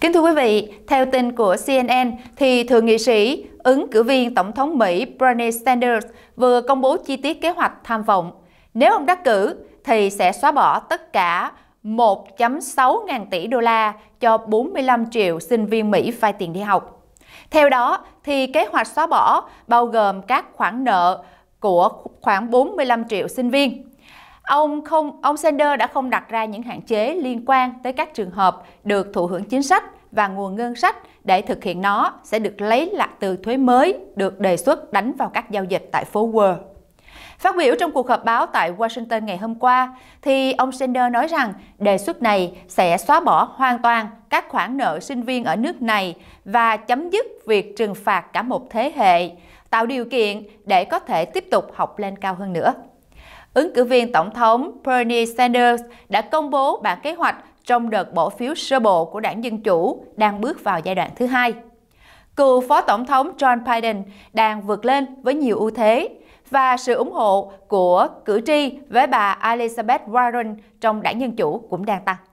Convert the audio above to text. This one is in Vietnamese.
Kính thưa quý vị, theo tin của CNN, thì Thượng nghị sĩ ứng cử viên Tổng thống Mỹ Bernie Sanders vừa công bố chi tiết kế hoạch tham vọng. Nếu ông đắc cử, thì sẽ xóa bỏ tất cả 1.6 ngàn tỷ đô la cho 45 triệu sinh viên Mỹ vay tiền đi học. Theo đó, thì kế hoạch xóa bỏ bao gồm các khoản nợ của khoảng 45 triệu sinh viên. Ông không ông Sanders đã không đặt ra những hạn chế liên quan tới các trường hợp được thụ hưởng chính sách và nguồn ngân sách để thực hiện nó sẽ được lấy lại từ thuế mới được đề xuất đánh vào các giao dịch tại phố Wall. Phát biểu trong cuộc họp báo tại Washington ngày hôm qua, thì ông Sanders nói rằng đề xuất này sẽ xóa bỏ hoàn toàn các khoản nợ sinh viên ở nước này và chấm dứt việc trừng phạt cả một thế hệ, tạo điều kiện để có thể tiếp tục học lên cao hơn nữa. Ứng cử viên Tổng thống Bernie Sanders đã công bố bản kế hoạch trong đợt bỏ phiếu sơ bộ của đảng Dân Chủ đang bước vào giai đoạn thứ hai. Cựu Phó Tổng thống John Biden đang vượt lên với nhiều ưu thế và sự ủng hộ của cử tri với bà Elizabeth Warren trong đảng Dân Chủ cũng đang tăng.